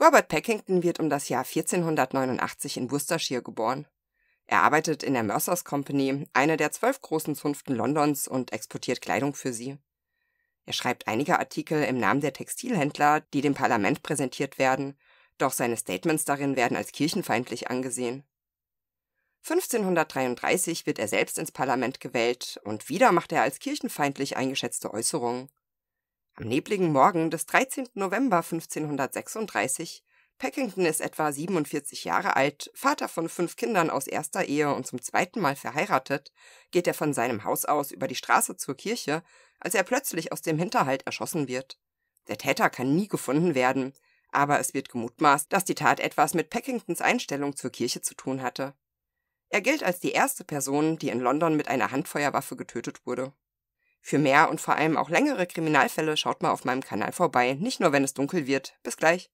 Robert Packington wird um das Jahr 1489 in Worcestershire geboren. Er arbeitet in der Mercers Company, einer der zwölf großen Zunften Londons, und exportiert Kleidung für sie. Er schreibt einige Artikel im Namen der Textilhändler, die dem Parlament präsentiert werden, doch seine Statements darin werden als kirchenfeindlich angesehen. 1533 wird er selbst ins Parlament gewählt und wieder macht er als kirchenfeindlich eingeschätzte Äußerungen. Am nebligen Morgen des 13. November 1536, Packington ist etwa 47 Jahre alt, Vater von fünf Kindern aus erster Ehe und zum zweiten Mal verheiratet, geht er von seinem Haus aus über die Straße zur Kirche, als er plötzlich aus dem Hinterhalt erschossen wird. Der Täter kann nie gefunden werden, aber es wird gemutmaßt, dass die Tat etwas mit Packingtons Einstellung zur Kirche zu tun hatte. Er gilt als die erste Person, die in London mit einer Handfeuerwaffe getötet wurde. Für mehr und vor allem auch längere Kriminalfälle schaut mal auf meinem Kanal vorbei, nicht nur wenn es dunkel wird. Bis gleich.